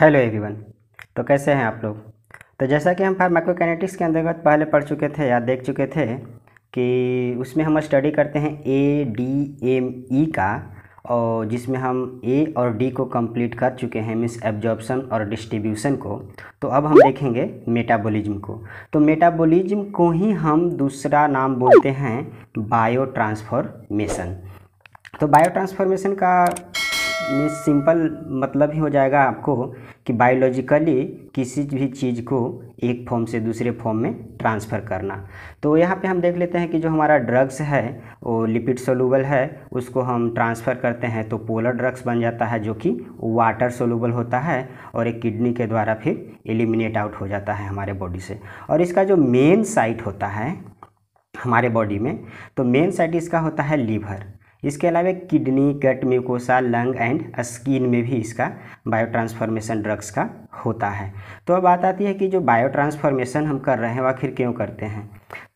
hello everyone तो कैसे हैं आप लोग तो जैसा कि हम फार्माकोकाइनेटिक्स के अंतर्गत पहले पढ़ चुके थे या देख चुके थे कि उसमें हम स्टडी करते हैं ए डी एम ई का और जिसमें हम ए और डी को कंप्लीट कर चुके हैं मीन्स एब्जॉर्बसन और डिस्ट्रीब्यूशन को तो अब हम देखेंगे मेटाबॉलिज्म को तो मेटाबॉलिज्म को ही हम दूसरा नाम बोलते हैं बायो ट्रांसफॉर्मेशन तो बायो ट्रांसफॉर्मेशन का में सिंपल मतलब ही हो जाएगा आपको कि बायोलॉजिकली किसी भी चीज़ को एक फॉर्म से दूसरे फॉर्म में ट्रांसफ़र करना तो यहाँ पे हम देख लेते हैं कि जो हमारा ड्रग्स है वो लिपिड सोलूबल है उसको हम ट्रांसफ़र करते हैं तो पोलर ड्रग्स बन जाता है जो कि वाटर सोलूबल होता है और एक किडनी के द्वारा फिर एलिमिनेट आउट हो जाता है हमारे बॉडी से और इसका जो मेन साइट होता है हमारे बॉडी में तो मेन साइट इसका होता है लीवर इसके अलावा kidney gut mucosa lung and skin में भी इसका बायो ट्रांसफॉर्मेशन ड्रग्स का होता है तो अब बात आती है कि जो बायो ट्रांसफॉर्मेशन हम कर रहे हैं आखिर क्यों करते हैं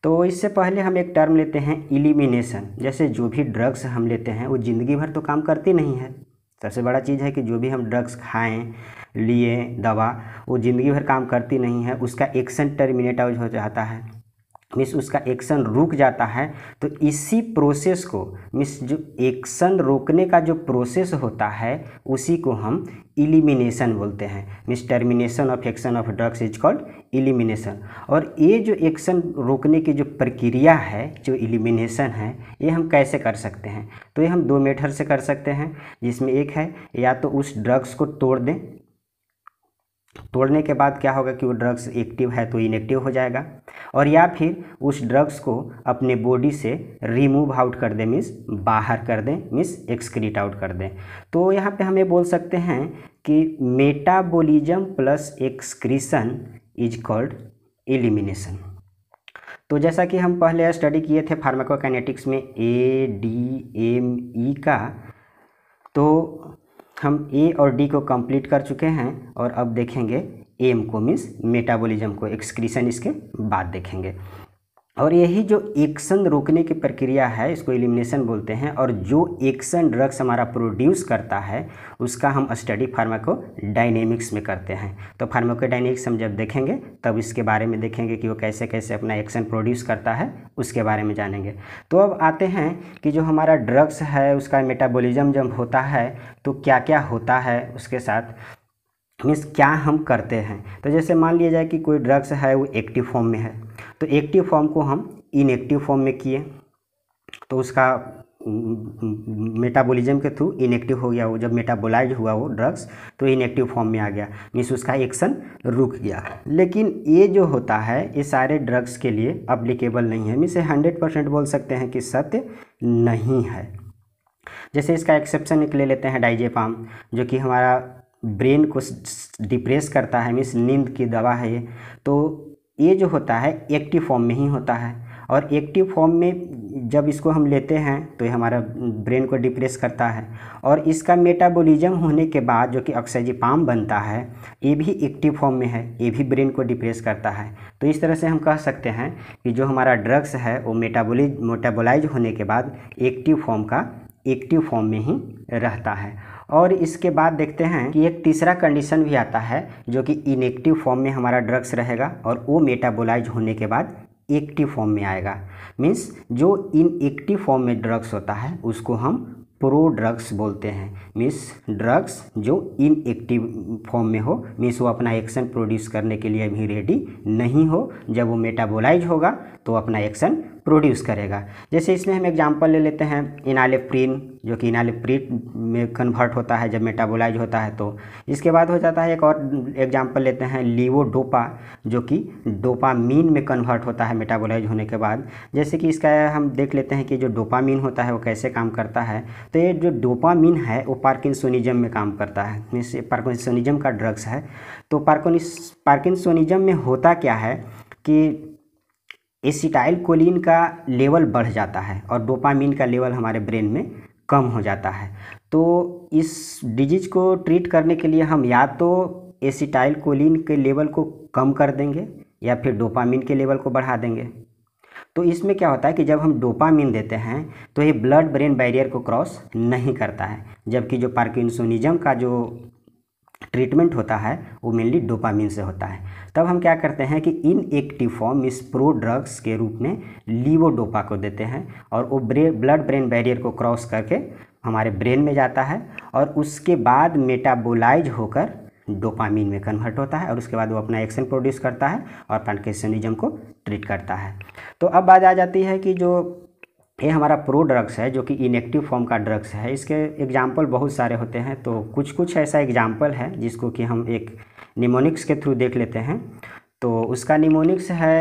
तो इससे पहले हम एक टर्म लेते हैं इलिमिनेशन जैसे जो भी ड्रग्स हम लेते हैं वो ज़िंदगी भर तो काम करती नहीं है सबसे बड़ा चीज़ है कि जो भी हम ड्रग्स खाएं लिए दवा वो ज़िंदगी भर काम करती नहीं है उसका एक्शन टर्मिनेट आउट हो जाता है मिस उसका एक्शन रुक जाता है तो इसी प्रोसेस को मिस जो एक्शन रोकने का जो प्रोसेस होता है उसी को हम इलिमिनेशन बोलते हैं मिस termination of action of drugs is called elimination और ये जो एक्शन रोकने की जो प्रक्रिया है जो इलिमिनेशन है ये हम कैसे कर सकते हैं तो ये हम दो मेथड से कर सकते हैं जिसमें एक है या तो उस ड्रग्स को तोड़ दें तोड़ने के बाद क्या होगा कि वो ड्रग्स एक्टिव है तो इनेक्टिव हो जाएगा और या फिर उस ड्रग्स को अपने बॉडी से रिमूव आउट कर दें मीन्स बाहर कर दें मीन्स एक्सक्रीट आउट कर दें तो यहाँ पे हमें बोल सकते हैं कि metabolism plus excretion is called elimination तो जैसा कि हम पहले स्टडी किए थे फार्माकोकाइनेटिक्स में ए डी एम ई का तो हम ए e और डी को कंप्लीट कर चुके हैं और अब देखेंगे एम को मीन्स मेटाबॉलिज्म को एक्सक्रीशन इसके बाद देखेंगे और यही जो एक्शन रोकने की प्रक्रिया है इसको एलिमिनेशन बोलते हैं और जो एक्शन ड्रग्स हमारा प्रोड्यूस करता है उसका हम स्टडी फार्माको डायनेमिक्स में करते हैं तो फार्माको डायनेमिक्स हम जब देखेंगे तब इसके बारे में देखेंगे कि वो कैसे कैसे अपना एक्शन प्रोड्यूस करता है उसके बारे में जानेंगे तो अब आते हैं कि जो हमारा ड्रग्स है उसका मेटाबोलिज़म जब होता है तो क्या क्या होता है उसके साथ मीन्स क्या हम करते हैं तो जैसे मान लिया जाए कि कोई ड्रग्स है वो एक्टिव फॉर्म में है तो एक्टिव फॉर्म को हम इनएक्टिव फॉर्म में किए तो उसका मेटाबॉलिज्म के थ्रू इनएक्टिव हो गया वो जब मेटाबोलाइज हुआ वो ड्रग्स तो इनएक्टिव फॉर्म में आ गया मीन्स उसका एक्शन रुक गया लेकिन ये जो होता है ये सारे ड्रग्स के लिए अप्लीकेबल नहीं है मीन्स हंड्रेड परसेंट बोल सकते हैं कि सत्य नहीं है जैसे इसका एक्सेप्शन एक ले लेते हैं डाइजेपाम जो कि हमारा ब्रेन को डिप्रेस करता है मीन्स नींद की दवा है ये तो ये जो होता है एक्टिव फॉर्म में ही होता है और एक्टिव फॉर्म में जब इसको हम लेते हैं तो ये हमारा ब्रेन को डिप्रेस करता है और इसका मेटाबॉलिज्म होने के बाद जो कि पाम बनता है ये भी एक्टिव फॉर्म में है ये भी ब्रेन को डिप्रेस करता है तो इस तरह से हम कह सकते हैं कि जो हमारा ड्रग्स है वो मेटाबोलिज मेटाबोलाइज होने के बाद एक्टिव फॉर्म का एक्टिव फॉर्म में ही रहता है और इसके बाद देखते हैं कि एक तीसरा कंडीशन भी आता है जो कि इनेक्टिव फॉर्म में हमारा ड्रग्स रहेगा और वो मेटाबोलाइज होने के बाद एक्टिव फॉर्म में आएगा मीन्स जो इन एक्टिव फॉर्म में ड्रग्स होता है उसको हम प्रो ड्रग्स बोलते हैं मीन्स ड्रग्स जो इनएक्टिव फॉर्म में हो मीन्स वो अपना एक्शन प्रोड्यूस करने के लिए अभी रेडी नहीं हो जब वो मेटाबोलाइज होगा तो अपना एक्शन प्रोड्यूस करेगा जैसे इसमें हम एग्जांपल ले लेते हैं इनालेप्रीन जो कि इनालेप्रीट में कन्वर्ट होता है जब मेटाबोलाइज होता है तो इसके बाद हो जाता है एक और एग्जांपल लेते हैं लीवोडोपा जो कि डोपामीन में कन्वर्ट होता है मेटाबोलाइज होने के बाद जैसे कि इसका हम देख लेते हैं कि जो डोपामीन होता है वो कैसे काम करता है तो ये जो डोपामीन है वो पार्किसोनिजम में काम करता है मीनस पार्किंसोनिज्म का ड्रग्स है तो पार्कोनिस पार्किसोनिजम में होता क्या है कि एसिटाइल कोलिन का लेवल बढ़ जाता है और डोपामीन का लेवल हमारे ब्रेन में कम हो जाता है तो इस डिजीज़ को ट्रीट करने के लिए हम या तो एसिटाइल कोलिन के लेवल को कम कर देंगे या फिर डोपामीन के लेवल को बढ़ा देंगे तो इसमें क्या होता है कि जब हम डोपामीन देते हैं तो ये ब्लड ब्रेन बैरियर को क्रॉस नहीं करता है जबकि जो पार्किंसोनिज्म का जो ट्रीटमेंट होता है वो मेनली डोपामिन से होता है तब हम क्या करते हैं कि इन एक्टिव फॉर्म इस प्रो ड्रग्स के रूप में लीवोडोपा को देते हैं और वो ब्रे ब्लड ब्रेन बैरियर को क्रॉस करके हमारे ब्रेन में जाता है और उसके बाद मेटाबोलाइज होकर डोपामिन में कन्वर्ट होता है और उसके बाद वो अपना एक्शन प्रोड्यूस करता है और पार्किसनिज्म को ट्रीट करता है तो अब बात आ जाती है कि जो ये हमारा प्रो ड्रग्स है जो कि इनेक्टिव फॉर्म का ड्रग्स है इसके एग्जाम्पल बहुत सारे होते हैं तो कुछ कुछ ऐसा एग्जाम्पल है जिसको कि हम एक निमोनिक्स के थ्रू देख लेते हैं तो उसका निमोनिक्स है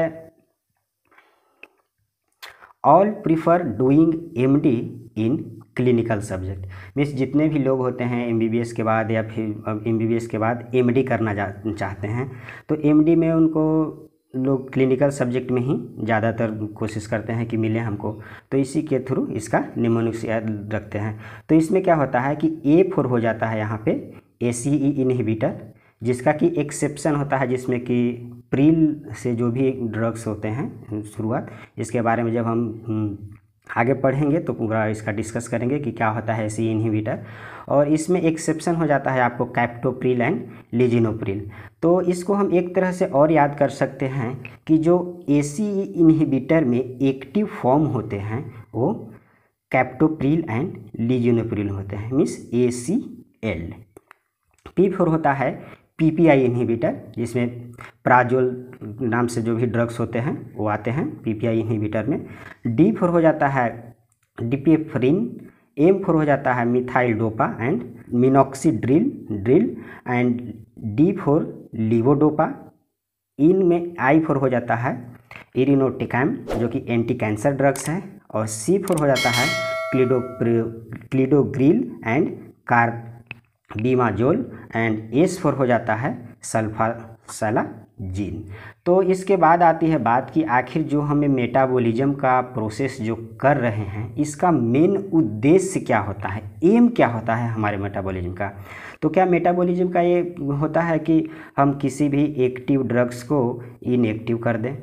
all prefer doing M D in clinical subject means जितने भी लोग होते हैं एम बी बी एस के बाद या फिर एम बी बी एस के बाद एम डी करना चाहते हैं तो एम डी में उनको लोग क्लिनिकल सब्जेक्ट में ही ज़्यादातर कोशिश करते हैं कि मिले हमको तो इसी के थ्रू इसका निमोनिक्स रखते हैं तो इसमें क्या होता है कि ए फोर हो जाता है यहाँ पे ए सी ई इनहिबिटर जिसका कि एक्सेप्शन होता है जिसमें कि प्रील से जो भी ड्रग्स होते हैं शुरुआत इसके बारे में जब हम हम्म, आगे पढ़ेंगे तो पूरा इसका डिस्कस करेंगे कि क्या होता है सी इनहिबिटर और इसमें एक्सेप्शन हो जाता है आपको कैप्टोप्रिल एंड लिजिनोप्रिल तो इसको हम एक तरह से और याद कर सकते हैं कि जो ए सी इनहिबिटर में एक्टिव फॉर्म होते हैं वो कैप्टोप्रिल एंड लिजिनोप्रिल होते हैं means A C L P four होता है पी पी आई इनहिबिटर जिसमें प्राजोल नाम से जो भी ड्रग्स होते हैं वो आते हैं पीपीआई इनहिबिटर में डी फोर हो जाता है डिपेफ्रिन एम फोर हो जाता है methyldopa and minoxidil dil and D four levodopa इन में आई फोर हो जाता है इरिनोटिकैम जो कि एंटी कैंसर ड्रग्स है और सी फोर हो जाता है क्लिडो clopidogrel and carbimazole and S four हो जाता है सल्फा सला जीन तो इसके बाद आती है बात कि आखिर जो हमें मेटाबॉलिज्म का प्रोसेस जो कर रहे हैं इसका मेन उद्देश्य क्या होता है एम क्या होता है हमारे मेटाबॉलिज्म का तो क्या मेटाबॉलिज्म का ये होता है कि हम किसी भी एक्टिव ड्रग्स को इनएक्टिव कर दें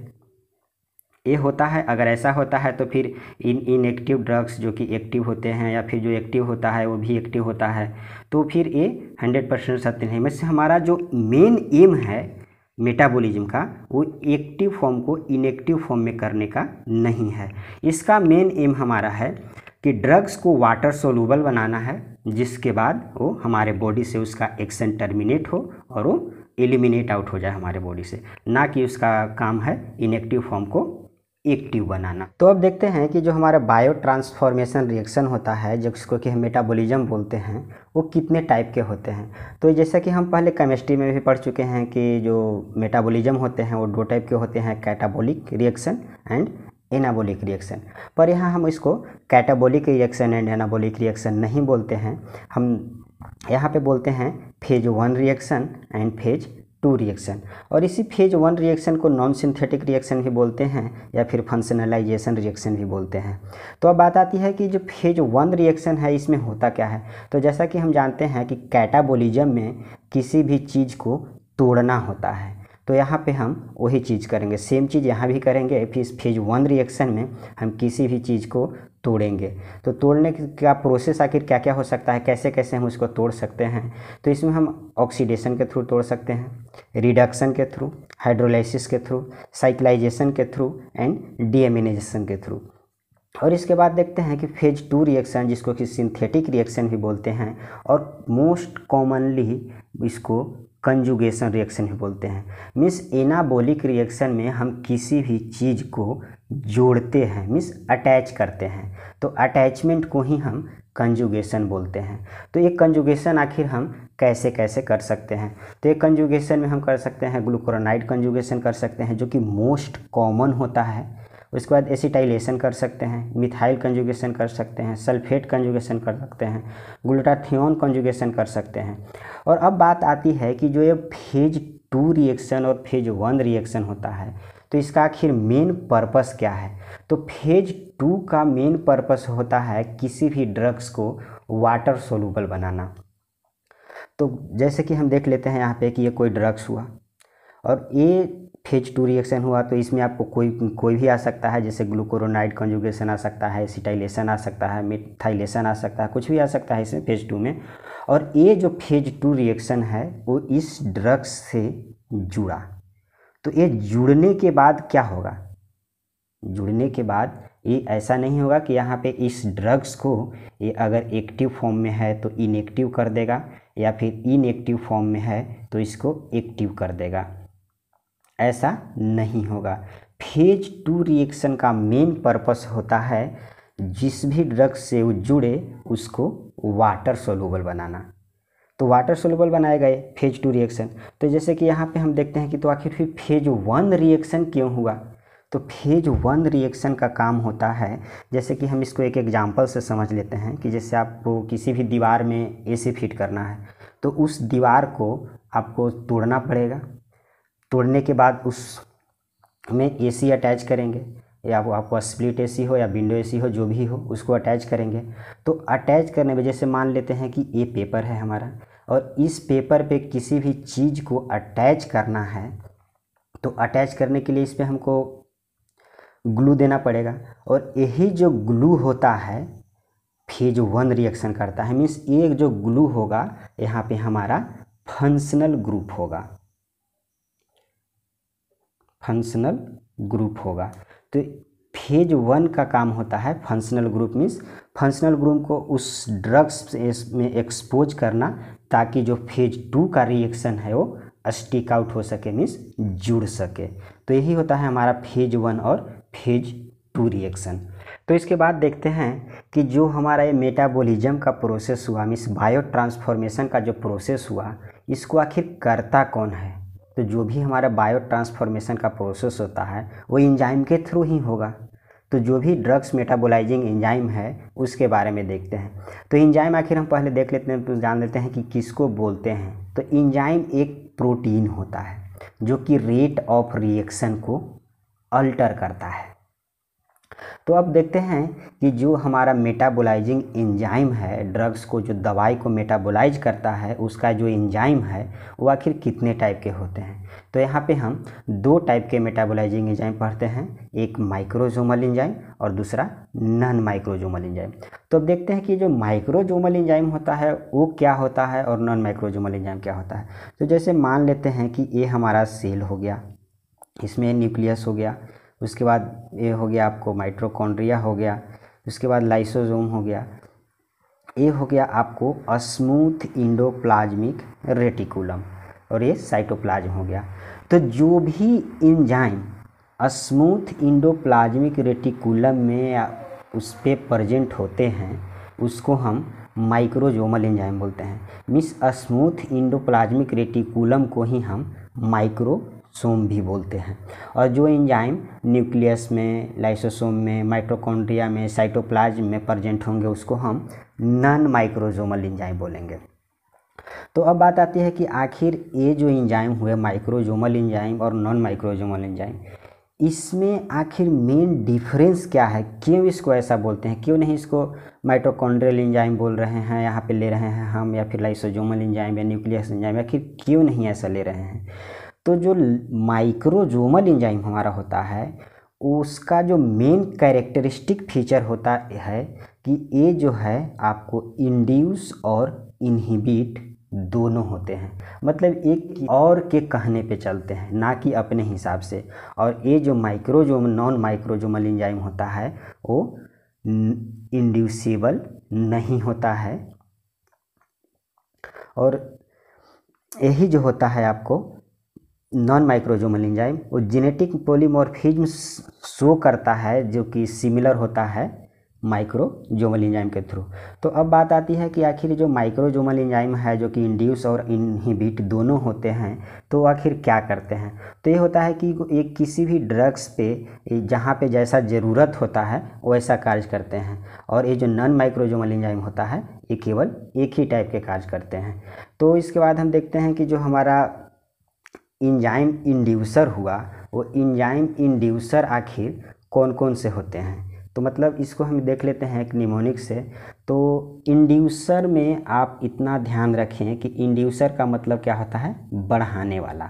ये होता है अगर ऐसा होता है तो फिर इन इनएक्टिव ड्रग्स जो कि एक्टिव होते हैं या फिर जो एक्टिव होता है वो भी एक्टिव होता है तो फिर ये हंड्रेड परसेंट सत्य नहीं वैसे हमारा जो मेन एम है मेटाबॉलिज्म का वो एक्टिव फॉर्म को इनएक्टिव फॉर्म में करने का नहीं है इसका मेन एम हमारा है कि ड्रग्स को वाटर सोलूबल बनाना है जिसके बाद वो हमारे बॉडी से उसका एक्शन टर्मिनेट हो और वो एलिमिनेट आउट हो जाए हमारे बॉडी से ना कि उसका काम है इनएक्टिव फॉर्म को एक्टिव बनाना तो अब देखते हैं कि जो हमारा बायो ट्रांसफॉर्मेशन रिएक्शन होता है जिसको कि हम मेटाबॉलिज्म बोलते हैं वो कितने टाइप के होते हैं तो जैसा कि हम पहले केमिस्ट्री में भी पढ़ चुके हैं कि जो मेटाबॉलिज्म होते हैं वो दो टाइप के होते हैं catabolic reaction and anabolic reaction पर यहाँ हम इसको catabolic reaction and anabolic reaction नहीं बोलते हैं हम यहाँ पे बोलते हैं phase one reaction and phase two reaction और इसी फेज वन रिएक्शन को नॉन सिंथेटिक रिएक्शन भी बोलते हैं या फिर फंक्शनलाइजेशन रिएक्शन भी बोलते हैं तो अब बात आती है कि जो फेज वन रिएक्शन है इसमें होता क्या है तो जैसा कि हम जानते हैं कि कैटाबोलिज्म में किसी भी चीज़ को तोड़ना होता है तो यहाँ पे हम वही चीज़ करेंगे सेम चीज़ यहाँ भी करेंगे फिर इस फेज वन रिएक्शन में हम किसी भी चीज़ को तोड़ेंगे तो तोड़ने का प्रोसेस आखिर क्या क्या हो सकता है कैसे कैसे हम उसको तोड़ सकते हैं तो इसमें हम ऑक्सीडेशन के थ्रू तोड़ सकते हैं रिडक्शन के थ्रू हाइड्रोलाइसिस के थ्रू साइक्लाइजेशन के थ्रू एंड डीएमिनेजेशन के थ्रू और इसके बाद देखते हैं कि फेज टू रिएक्शन जिसको कि सिंथेटिक रिएक्शन भी बोलते हैं और मोस्ट कॉमनली इसको कंजुगेशन रिएक्शन भी बोलते हैं मीन्स एनाबोलिक रिएक्शन में हम किसी भी चीज़ को जोड़ते हैं मीन्स अटैच करते हैं तो अटैचमेंट को ही हम कंजुगेशन बोलते हैं तो ये कंजुगेशन आखिर हम कैसे कैसे कर सकते हैं तो एक कंजुगेशन में हम कर सकते हैं ग्लूकोरोनाइड कंजुगेशन कर सकते हैं जो कि मोस्ट कॉमन होता है उसके बाद एसिटाइलेशन कर सकते हैं मिथाइल कंजुगेशन कर सकते हैं सल्फेट कंजुगेशन कर सकते हैं ग्लूटाथियोन कंजुगेशन कर सकते हैं और अब बात आती है कि जो ये फेज टू रिएक्शन और फेज वन रिएक्शन होता है तो इसका आखिर मेन पर्पस क्या है तो फेज टू का मेन पर्पस होता है किसी भी ड्रग्स को वाटर सोलूबल बनाना तो जैसे कि हम देख लेते हैं यहाँ पे कि ये कोई ड्रग्स हुआ और ये फेज टू रिएक्शन हुआ तो इसमें आपको कोई कोई भी आ सकता है जैसे ग्लूकोरोनाइड कंजुगेशन आ सकता है एसिटाइलेशन आ सकता है मिथाइलेशन आ सकता है कुछ भी आ सकता है इसमें फेज टू में और ये जो फेज टू रिएक्शन है वो इस ड्रग्स से जुड़ा तो ये जुड़ने के बाद क्या होगा जुड़ने के बाद ये ऐसा नहीं होगा कि यहाँ पे इस ड्रग्स को ये अगर एक्टिव फॉर्म में है तो इनएक्टिव कर देगा या फिर इनएक्टिव फॉर्म में है तो इसको एक्टिव कर देगा ऐसा नहीं होगा फेज टू रिएक्शन का मेन पर्पस होता है जिस भी ड्रग्स से वो जुड़े उसको वाटर सोलूबल बनाना तो वाटर सोलबल बनाए गए फेज टू रिएक्शन तो जैसे कि यहाँ पे हम देखते हैं कि तो आखिर फिर फेज वन रिएक्शन क्यों हुआ तो फेज वन रिएक्शन का काम होता है जैसे कि हम इसको एक एग्जाम्पल से समझ लेते हैं कि जैसे आपको किसी भी दीवार में ए सी फिट करना है तो उस दीवार को आपको तोड़ना पड़ेगा तोड़ने के बाद उस में ए सी अटैच करेंगे या वो आपका स्प्लिट ए हो या विंडो ए हो जो भी हो उसको अटैच करेंगे तो अटैच करने में जैसे मान लेते हैं कि ये पेपर है हमारा और इस पेपर पे किसी भी चीज़ को अटैच करना है तो अटैच करने के लिए इस पर हमको ग्लू देना पड़ेगा और यही जो ग्लू होता है फेज वन रिएक्शन करता है मीन्स एक जो ग्लू होगा यहाँ पे हमारा फंक्शनल ग्रुप होगा फंक्शनल ग्रुप होगा तो फेज वन का काम होता है functional group means functional group को उस ड्रग्स में एक्सपोज करना ताकि जो फेज टू का रिएक्शन है वो स्टिक आउट हो सके मीन्स जुड़ सके तो यही होता है हमारा फेज वन और फेज टू रिएक्शन तो इसके बाद देखते हैं कि जो हमारा ये मेटाबॉलिज्म का प्रोसेस हुआ मीन्स बायो ट्रांसफॉर्मेशन का जो प्रोसेस हुआ इसको आखिर करता कौन है तो जो भी हमारा बायो ट्रांसफॉर्मेशन का प्रोसेस होता है वो इंजाइम के थ्रू ही होगा तो जो भी ड्रग्स मेटाबोलाइजिंग इंजाइम है उसके बारे में देखते हैं तो इंजाइम आखिर हम पहले देख लेते हैं तो जान लेते हैं कि किसको बोलते हैं तो इंजाइम एक प्रोटीन होता है जो कि रेट ऑफ रिएक्शन को अल्टर करता है तो अब देखते हैं कि जो हमारा मेटाबोलाइजिंग एंजाइम है ड्रग्स को जो दवाई को मेटाबोलाइज करता है उसका जो इंजाइम है वो आखिर कितने टाइप के होते हैं तो यहाँ पे हम दो टाइप के मेटाबोलाइजिंग एंजाइम पढ़ते हैं एक माइक्रोजोमल इंजाइम और दूसरा नॉन माइक्रोजोमल इंजाइम तो अब देखते हैं कि जो माइक्रोजोमल इंजाइम होता है वो क्या होता है और नॉन माइक्रोजोमल इंजाइम क्या होता है तो जैसे मान लेते हैं कि ये हमारा सेल हो गया इसमें न्यूक्लियस हो गया उसके बाद ये हो गया आपको माइट्रोकॉन्ड्रिया हो गया उसके बाद लाइसोजोम हो गया ये हो गया आपको अस्मूथ इंडोप्लाज्मिक रेटिकुलम और ये साइटोप्लाज्म हो गया तो जो भी इंजाइम स्मूथ इंडोप्लाज्मिक रेटिकुलम में उस पर प्रजेंट होते हैं उसको हम माइक्रोजोमल इंजाइम बोलते हैं मिस स्मूथ इंडोप्लाज्मिक रेटिकुलम को ही हम माइक्रो सोम भी बोलते हैं और जो एंजाइम न्यूक्लियस में लाइसोसोम में माइक्रोकॉन्ड्रिया में साइटोप्लाज्म में प्रजेंट होंगे उसको हम नॉन माइक्रोजोमल एंजाइम बोलेंगे तो अब बात आती है कि आखिर ये जो इंजाइम हुए माइक्रोजोमल इंजाइम और नॉन माइक्रोजोमल इंजाइम इसमें आखिर मेन डिफरेंस क्या है क्यों इसको ऐसा बोलते हैं क्यों नहीं इसको माइटोकॉन्ड्रियल इंजाइम बोल रहे हैं यहाँ पे ले रहे हैं हम या फिर लाइसोजोमल इंजाइम या न्यूक्लियस इंजाइम आखिर क्यों नहीं ऐसा ले रहे हैं तो जो माइक्रोजोमल इंजाइम हमारा होता है उसका जो मेन कैरेक्टरिस्टिक फीचर होता है कि ये जो है आपको इंड्यूस और इनहिबिट दोनों होते हैं मतलब एक और के कहने पे चलते हैं ना कि अपने हिसाब से और ये जो माइक्रोजोम नॉन माइक्रोजोमल इंजाइम होता है वो इंड्यूसेबल नहीं होता है और यही जो होता है आपको नॉन माइक्रोजोमल इंजाइम वो जेनेटिक पोलीमोरफिज्म शो करता है जो कि सिमिलर होता है माइक्रोजोमल इंजाइम के थ्रू तो अब बात आती है कि आखिर जो माइक्रोजोमल इंजाइम है जो कि इंड्यूस और इनहिबिट दोनों होते हैं तो आखिर क्या करते हैं तो ये होता है कि एक किसी भी ड्रग्स पे जहाँ पे जैसा ज़रूरत होता है वैसा कार्य करते हैं और ये जो नॉन माइक्रोजोमल इंजाइम होता है ये केवल एक ही टाइप के कार्य करते हैं तो इसके बाद हम देखते हैं कि जो हमारा इंजाइम इंड्यूसर हुआ वो इंजाइम इंड्यूसर आखिर कौन कौन से होते हैं तो मतलब इसको हम देख लेते हैं एक निमोनिक से तो इंड्यूसर में आप इतना ध्यान रखें कि इंड्यूसर का मतलब क्या होता है बढ़ाने वाला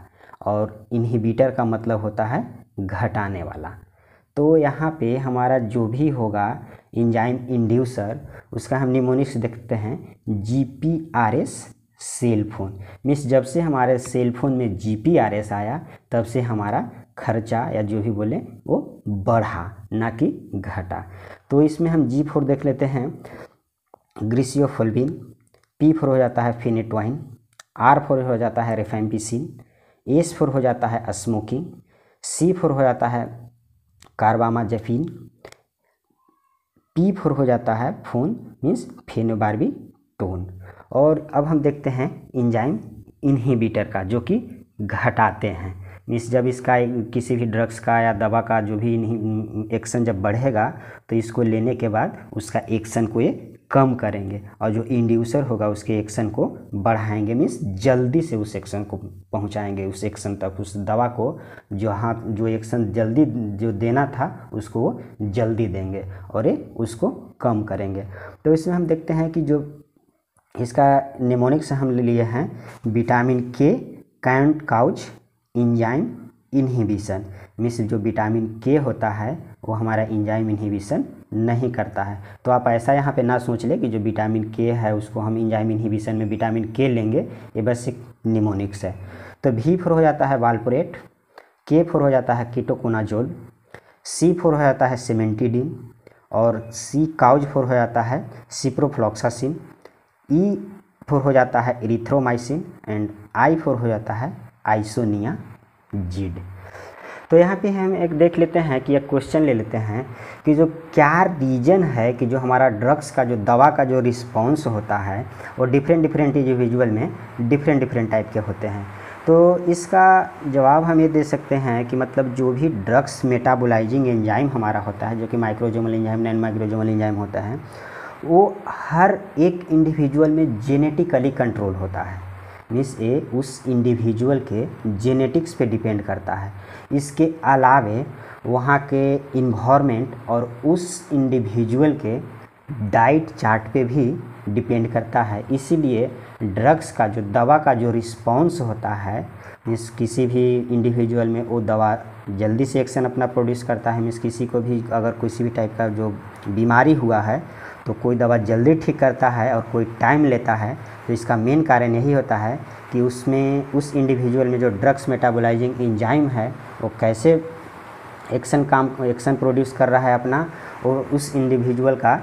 और इन्हीबिटर का मतलब होता है घटाने वाला तो यहाँ पे हमारा जो भी होगा इंजाइम इंड्यूसर उसका हम निमोनिक्स देखते हैं G P R S cell phone means जब से हमारे सेल फोन में जी आया तब से हमारा खर्चा या जो भी बोले वो बढ़ा ना कि घटा तो इसमें हम जी फोर देख लेते हैं ग्रीसियोफोल्बिन पी फोर हो जाता है फिनेटवाइन आर फोर हो जाता है रिफेम्पिसिन एस फोर हो जाता है स्मोकिंग सी फोर हो जाता है कार्बामा जेफिन पी फोर हो जाता है फोन मीन्स फिनोबारबी टोन और अब हम देखते हैं इंजाइम इन्हीबीटर का जो कि घटाते हैं मीस जब इसका किसी भी ड्रग्स का या दवा का जो भी एक्शन जब बढ़ेगा तो इसको लेने के बाद उसका एक्शन को ये कम करेंगे और जो इंड्यूसर होगा उसके एक्शन को बढ़ाएंगे मीन्स जल्दी से उस एक्शन को पहुंचाएंगे उस एक्शन तक उस दवा को जो हाथ जो एक्शन जल्दी जो देना था उसको वो जल्दी देंगे और ये उसको कम करेंगे तो इसमें हम देखते हैं कि जो इसका निमोनिक्स हम लिए हैं vitamin K can't couch enzyme inhibition means जो विटामिन के होता है वो हमारा इंजाइम इनहिबिशन नहीं करता है तो आप ऐसा यहाँ पे ना सोच ले कि जो विटामिन के है उसको हम इंजाइम इनहिबिशन में विटामिन के लेंगे ये बस एक निमोनिक्स है तो भी फोर हो जाता है वालपोरेट के फोर हो जाता है कीटोकोनाजोल सी फोर हो जाता है सीमेंटीडीन और सी काउज फोर हो जाता है सिप्रोफ्लॉक्सासिन ई e फोर हो जाता है इरिथ्रोमाइसिन एंड आई फोर हो जाता है आइसोनिया जीड तो यहाँ पे हम एक देख लेते हैं कि एक क्वेश्चन ले लेते हैं कि जो क्या रीजन है कि जो हमारा ड्रग्स का जो दवा का जो रिस्पॉन्स होता है वो डिफरेंट डिफरेंट इंडिविजुअल में डिफरेंट डिफरेंट टाइप के होते हैं तो इसका जवाब हम ये दे सकते हैं कि मतलब जो भी ड्रग्स मेटाबोलाइजिंग एंजाइम हमारा होता है जो कि microsomal enzyme non microsomal enzyme होता है वो हर एक इंडिविजुअल में जेनेटिकली कंट्रोल होता है मीन्स ए उस इंडिविजुअल के जेनेटिक्स पे डिपेंड करता है इसके अलावे वहाँ के इन्वामेंट और उस इंडिविजुअल के डाइट चार्ट पे भी डिपेंड करता है इसीलिए ड्रग्स का जो दवा का जो रिस्पॉन्स होता है मीन्स किसी भी इंडिविजुअल में वो दवा जल्दी से एक्शन अपना प्रोड्यूस करता है मीन्स किसी को भी अगर किसी भी टाइप का जो बीमारी हुआ है तो कोई दवा जल्दी ठीक करता है और कोई टाइम लेता है तो इसका मेन कारण यही होता है कि उसमें उस इंडिविजुअल में जो ड्रग्स मेटाबोलाइजिंग इंजाइम है वो कैसे एक्शन काम एक्शन प्रोड्यूस कर रहा है अपना और उस इंडिविजुअल का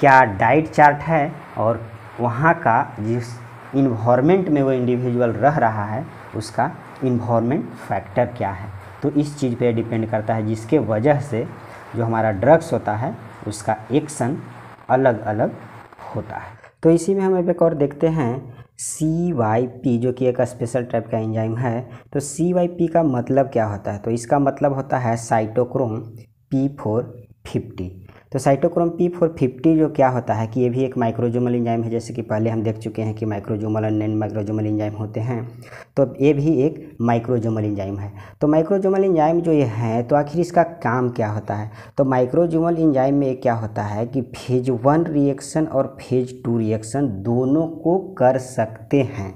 क्या डाइट चार्ट है और वहाँ का जिस इन्वामेंट में वो इंडिविजुअल रह रहा है उसका इन्वामेंट फैक्टर क्या है तो इस चीज़ पे डिपेंड करता है जिसके वजह से जो हमारा ड्रग्स होता है उसका एक्शन अलग अलग होता है तो इसी में हम अब एक और देखते हैं सी वाई पी जो कि एक स्पेशल टाइप का एंजाइम है तो सी वाई पी का मतलब क्या होता है तो इसका मतलब होता है साइटोक्रोम पी फोर फिफ्टी तो साइटोक्रोम पी फोर फिफ्टी जो क्या होता है कि ये भी एक माइक्रोजोमल इंजाइम है जैसे कि पहले हम देख चुके हैं कि माइक्रोजोमल और नैन माइक्रोजोमल इंजाइम होते हैं तो ये भी एक माइक्रोजोमल इंजाइम है तो माइक्रोजोमल इंजाइम जो ये हैं तो आखिर इसका काम क्या होता है तो माइक्रोजोमल इंजाइम में क्या होता है कि फेज वन रिएक्शन और फेज टू रिएक्शन दोनों को कर सकते हैं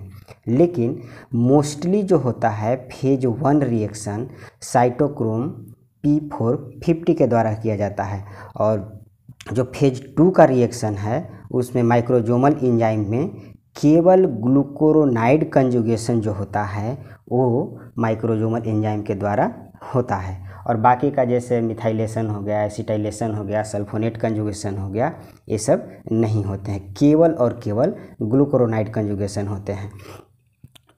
लेकिन मोस्टली जो होता है phase one reaction cytochrome P four fifty के द्वारा किया जाता है और जो फेज टू का रिएक्शन है उसमें माइक्रोजोमल इंजाइम में केवल ग्लूकोरोनाइड कंजुगेशन जो होता है वो माइक्रोजोमल एंजाइम के द्वारा होता है और बाकी का जैसे मिथाइलेशन हो गया एसिटाइलेशन हो गया सल्फोनेट कंजुगेशन हो गया ये सब नहीं होते हैं केवल और केवल ग्लूकोरोनाइड कंजुगेशन होते हैं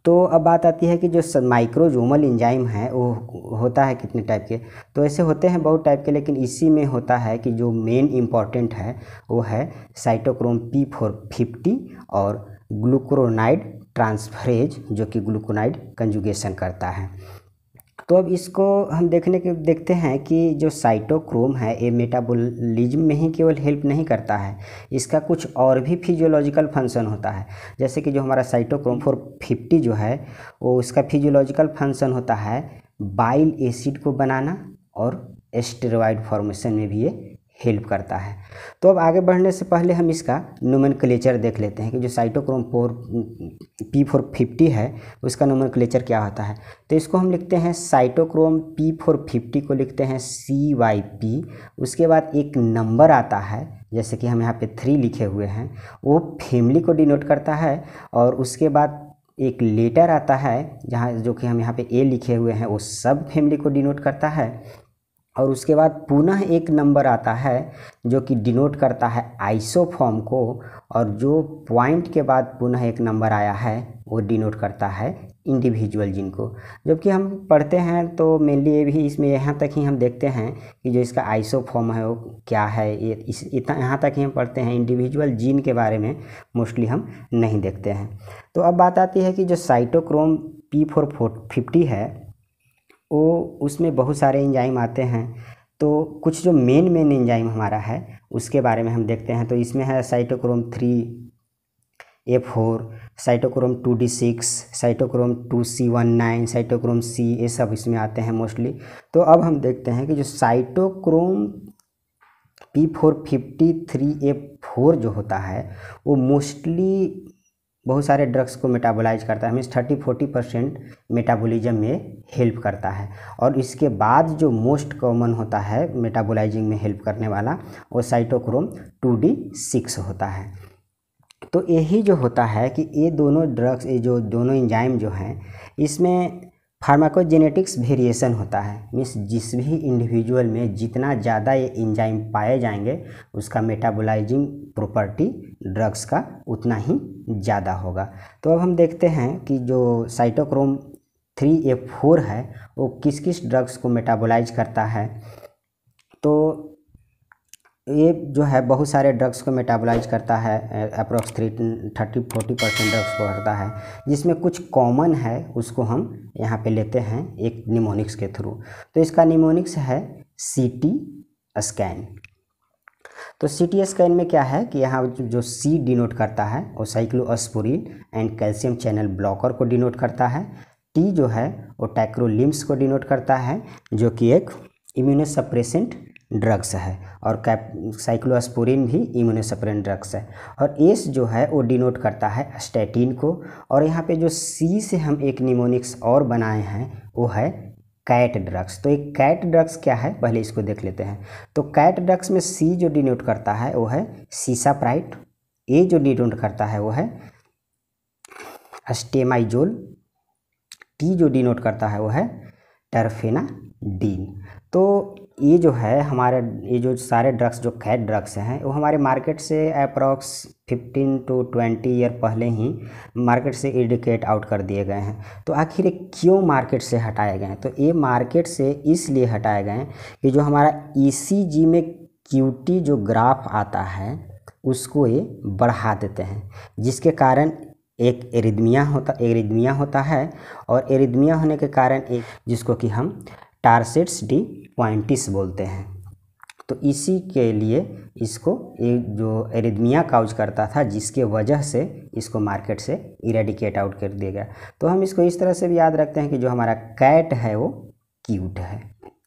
तो अब बात आती है कि जो माइक्रोजोमल इंजाइम है वो होता है कितने टाइप के तो ऐसे होते हैं बहुत टाइप के लेकिन इसी में होता है कि जो मेन इम्पॉर्टेंट है वो है साइटोक्रोम पी फोर फिफ्टी और ग्लूक्रोनाइड ट्रांसफरेज जो कि ग्लूकोनाइड कंजुगेशन करता है तो अब इसको हम देखने के देखते हैं कि जो साइटोक्रोम है ये मेटाबोलिज्म में ही केवल हेल्प नहीं करता है इसका कुछ और भी फिजियोलॉजिकल फंक्शन होता है जैसे कि जो हमारा साइटोक्रोम फोर फिफ्टी जो है वो उसका फिजियोलॉजिकल फंक्शन होता है बाइल एसिड को बनाना और एस्टेरॉयड फॉर्मेशन में भी ये हेल्प करता है तो अब आगे बढ़ने से पहले हम इसका नोमन देख लेते हैं कि जो cytochrome four P four fifty है उसका नोमन क्या होता है तो इसको हम लिखते हैं साइटोक्रोम पी फोर फिफ्टी को लिखते हैं सी वाई पी उसके बाद एक नंबर आता है जैसे कि हम यहाँ पे थ्री लिखे हुए हैं वो फैमिली को डिनोट करता है और उसके बाद एक लेटर आता है जहाँ जो कि हम यहाँ पे ए लिखे हुए हैं वो सब फैमिली को डिनोट करता है और उसके बाद पुनः एक नंबर आता है जो कि डिनोट करता है आइसोफॉर्म को और जो पॉइंट के बाद पुनः एक नंबर आया है वो डिनोट करता है इंडिविजुअल जिन को जबकि हम पढ़ते हैं तो मेनली ये भी इसमें यहाँ तक ही हम देखते हैं कि जो इसका आइसोफॉर्म है वो क्या है ये इस इतना यहाँ तक ही हम पढ़ते हैं इंडिविजुअल जीन के बारे में मोस्टली हम नहीं देखते हैं तो अब बात आती है कि जो साइटोक्रोम पी फोर फिफ्टी है वो उसमें बहुत सारे इंजाइम आते हैं तो कुछ जो मेन मेन इंजाइम हमारा है उसके बारे में हम देखते हैं तो इसमें है cytochrome three A four cytochrome two D six cytochrome two C one nine cytochrome C ये सब इसमें आते हैं मोस्टली तो अब हम देखते हैं कि जो cytochrome P four fifty three A four जो होता है वो मोस्टली बहुत सारे ड्रग्स को मेटाबोलाइज करता है means thirty forty percent metabolism में हेल्प करता है और इसके बाद जो मोस्ट कॉमन होता है मेटाबोलाइजिंग में हेल्प करने वाला वो साइटोक्रोम टू डी सिक्स होता है तो यही जो होता है कि ये दोनों ड्रग्स ये जो दोनों इंजाइम जो हैं इसमें फार्माकोजेनेटिक्स वेरिएशन होता है मीन्स जिस भी इंडिविजुअल में जितना ज़्यादा ये इंजाइम पाए जाएंगे उसका मेटाबोलाइजिंग प्रॉपर्टी ड्रग्स का उतना ही ज़्यादा होगा तो अब हम देखते हैं कि जो साइटोक्रोम थ्री ए फोर है वो किस किस ड्रग्स को मेटाबोलाइज करता है तो ये जो है बहुत सारे ड्रग्स को मेटाबोलाइज करता है approx three thirty forty percent drugs को करता है जिसमें कुछ कॉमन है उसको हम यहाँ पे लेते हैं एक निमोनिक्स के थ्रू तो इसका निमोनिक्स है सीटी स्कैन तो सीटी स्कैन में क्या है कि यहाँ जो सी डिनोट करता है वो cyclosporine and calcium channel blocker को डिनोट करता है टी जो है वो टैक्रोलिम्स को डिनोट करता है जो कि एक इम्यूनोसप्रेसेंट ड्रग्स है और कैप साइक्लोस्पोरिन भी इम्यूनोसप्रेन ड्रग्स है और एस जो है वो डिनोट करता है स्टैटिन को और यहाँ पे जो सी से हम एक निमोनिक्स और बनाए हैं वो है कैट ड्रग्स तो एक कैट ड्रग्स क्या है पहले इसको देख लेते हैं तो कैट ड्रग्स में सी जो डिनोट करता है वो है सीसाप्राइट ए जो डिनोट करता है वो है अस्टेमाइजोल टी जो डिनोट करता है वो है टर्फेना डीन तो ये जो है हमारे ये जो सारे ड्रग्स जो खैर ड्रग्स हैं वो हमारे मार्केट से अप्रॉक्स 15 टू 20 ईयर पहले ही मार्केट से इडिकेट आउट कर दिए गए हैं तो आखिर क्यों मार्केट से हटाए गए हैं तो ये मार्केट से इसलिए हटाए गए हैं कि जो हमारा ई e में क्यूटी जो ग्राफ आता है उसको ये बढ़ा देते हैं जिसके कारण एक एरिदमिया होता एरिदमिया होता है और एरिदमिया होने के कारण एक जिसको कि हम टारसेट्स डी पॉइंटिस बोलते हैं तो इसी के लिए इसको एक जो एरिदमिया काउज करता था जिसके वजह से इसको मार्केट से इरेडिकेट आउट कर दिया गया तो हम इसको इस तरह से भी याद रखते हैं कि जो हमारा कैट है वो क्यूट है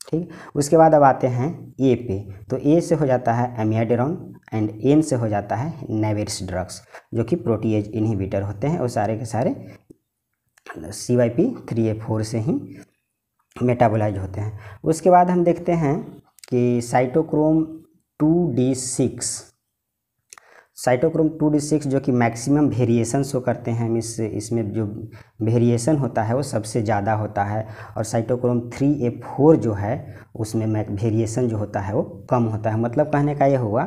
ठीक उसके बाद अब आते हैं ए पे तो ए से हो जाता है एमियाडेरॉन एंड एन से हो जाता है नेवेट्स ड्रग्स जो कि प्रोटीएज इनहिबिटर होते हैं और सारे के सारे C Y P three A four से ही मेटाबोलाइज होते हैं उसके बाद हम देखते हैं कि cytochrome two D six cytochrome two D six जो कि मैक्सिमम वेरिएशन शो करते हैं मीन्स इसमें जो वेरिएशन होता है वो सबसे ज़्यादा होता है और साइटोक्रोम थ्री ए फोर जो है उसमें वेरिएशन जो होता है वो कम होता है मतलब कहने का ये हुआ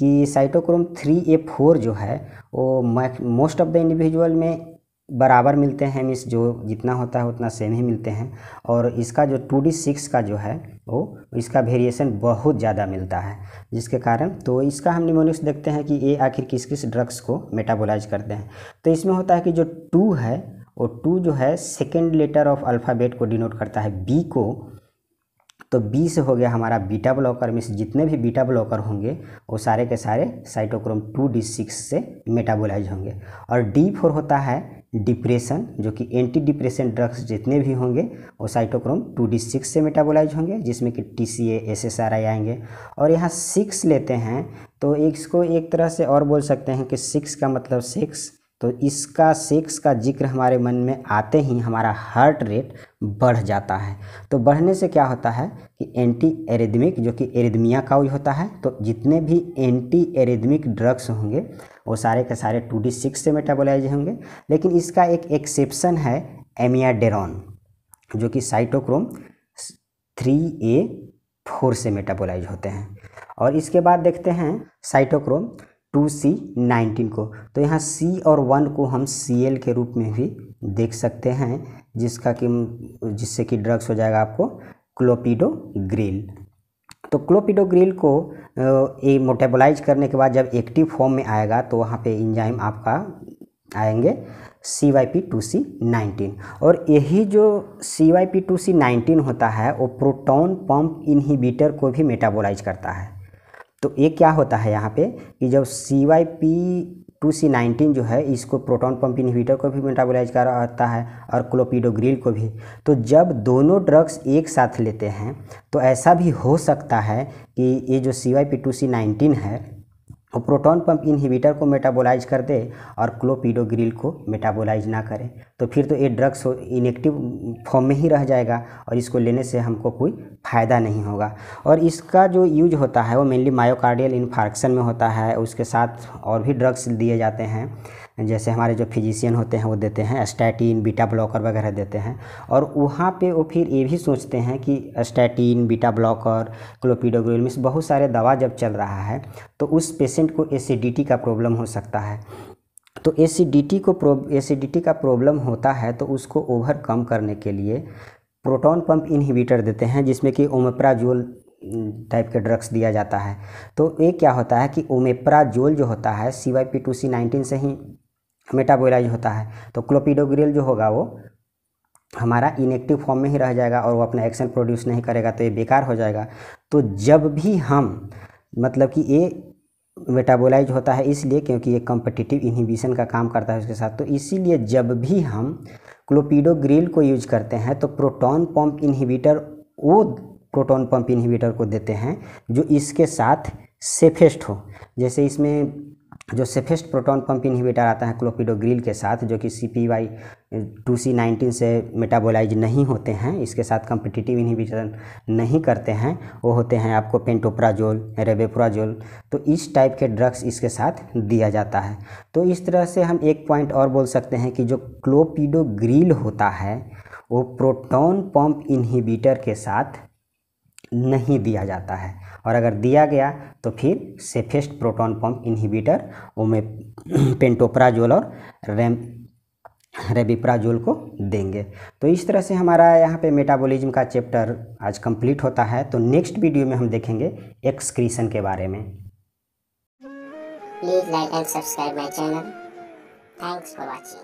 कि साइटोक्रोम थ्री ए फोर जो है वो मोस्ट ऑफ द इंडिविजुअल में बराबर मिलते हैं मीन्स जो जितना होता है उतना सेम ही मिलते हैं और इसका जो टू डी सिक्स का जो है वो इसका वेरिएशन बहुत ज़्यादा मिलता है जिसके कारण तो इसका हम निमोनिक्स देखते हैं कि ये आखिर किस किस ड्रग्स को मेटाबोलाइज करते हैं तो इसमें होता है कि जो टू है वो टू जो है सेकेंड लेटर ऑफ अल्फ़ाबेट को डिनोट करता है बी को तो बी से हो गया हमारा बीटा ब्लॉकर में से जितने भी बीटा ब्लॉकर होंगे वो सारे के सारे साइटोक्रोम टू डी सिक्स से मेटाबोलाइज होंगे और डी फोर होता है डिप्रेशन जो कि एंटी डिप्रेशन ड्रग्स जितने भी होंगे वो साइटोक्रोम टू डी सिक्स से मेटाबोलाइज होंगे जिसमें कि T C A S S R I आएंगे और यहाँ सिक्स लेते हैं तो इसको एक तरह से और बोल सकते हैं कि सिक्स का मतलब सिक्स तो इसका सेक्स का जिक्र हमारे मन में आते ही हमारा हार्ट रेट बढ़ जाता है तो बढ़ने से क्या होता है कि एंटी एरिदमिक जो कि एरिदमिया काउज होता है तो जितने भी एंटी एरिदमिक ड्रग्स होंगे वो सारे के सारे टू डी सिक्स से मेटाबोलाइज होंगे लेकिन इसका एक एक्सेप्शन है एमियाडेरॉन जो कि साइटोक्रोम थ्री ए फोर से मेटाबोलाइज होते हैं और इसके बाद देखते हैं साइटोक्रोम टू सी नाइनटीन को तो यहाँ C और वन को हम सी एल के रूप में भी देख सकते हैं जिसका कि जिससे कि ड्रग्स हो जाएगा आपको क्लोपिडो ग्रिल तो क्लोपिडो ग्रिल को ये मोटेबलाइज करने के बाद जब एक्टिव फॉर्म में आएगा तो वहाँ पे इंजाइम आपका आएंगे C Y P two C nineteen और यही जो C Y P two C nineteen होता है वो प्रोटॉन पंप इनहिबिटर को भी मेटाबोलाइज करता है तो ये क्या होता है यहाँ पे कि जब C Y P two C nineteen जो है इसको प्रोटॉन पंप इनहिबिटर को भी मेटाबोलाइज करता है और क्लोपीडोग्रिल को भी तो जब दोनों ड्रग्स एक साथ लेते हैं तो ऐसा भी हो सकता है कि ये जो C Y P two C nineteen है तो प्रोटॉन पंप इनहिबिटर को मेटाबोलाइज कर दे और क्लोपीडोग्रिल को मेटाबोलाइज ना करें तो फिर तो ये ड्रग्स इनेक्टिव फॉर्म में ही रह जाएगा और इसको लेने से हमको कोई फ़ायदा नहीं होगा और इसका जो यूज होता है वो मेनली मायोकार्डियल इन्फार्क्शन में होता है उसके साथ और भी ड्रग्स दिए जाते हैं जैसे हमारे जो फिजिशियन होते हैं वो देते हैं स्टैटिन बीटा ब्लॉकर वगैरह देते हैं और वहाँ पे वो फिर ये भी सोचते हैं कि स्टैटिन बीटा ब्लॉकर क्लोपिडोग्रिल बहुत सारे दवा जब चल रहा है तो उस पेशेंट को एसिडिटी का प्रॉब्लम हो सकता है तो एसिडिटी को एसिडिटी का प्रॉब्लम होता है तो उसको ओवरकम करने के लिए प्रोटॉन पंप इनहिबिटर देते हैं जिसमें कि ओमेप्राजोल टाइप के ड्रग्स दिया जाता है तो ये क्या होता है कि ओमेप्राजोल जो होता है C Y P two C nineteen से ही मेटाबोलाइज होता है तो क्लोपिडोग्रिल जो होगा वो हमारा इनेक्टिव फॉर्म में ही रह जाएगा और वो अपना एक्शन प्रोड्यूस नहीं करेगा तो ये बेकार हो जाएगा तो जब भी हम मतलब कि ये मेटाबोलाइज होता है इसलिए क्योंकि ये कम्पटिटिव इनहिबिशन का काम करता है उसके साथ तो इसीलिए जब भी हम क्लोपीडोग्रिल को यूज करते हैं तो प्रोटॉन पंप इनहिबिटर वो प्रोटॉन पंप इनहिबिटर को देते हैं जो इसके साथ सेफेस्ट हो जैसे इसमें जो सेफेस्ट प्रोटॉन पंप इनहिबिटर आता है क्लोपिडोग्रिल के साथ जो कि C P Y two C nineteen से मेटाबोलाइज नहीं होते हैं इसके साथ कम्पिटिटिव इनहिबिशन नहीं करते हैं वो होते हैं आपको पेंटोप्राजोल रेबेप्राजोल तो इस टाइप के ड्रग्स इसके साथ दिया जाता है तो इस तरह से हम एक पॉइंट और बोल सकते हैं कि जो क्लोपिडोग्रिल होता है वो प्रोटॉन पंप इन्हीबिटर के साथ नहीं दिया जाता है और अगर दिया गया तो फिर safest proton pump inhibitor ome pantoprazole और रेम रेबिप्राजोल को देंगे तो इस तरह से हमारा यहाँ पे मेटाबॉलिज्म का चैप्टर आज कंप्लीट होता है तो नेक्स्ट वीडियो में हम देखेंगे एक्सक्रीशन के बारे में please like and subscribe my channel thanks for watching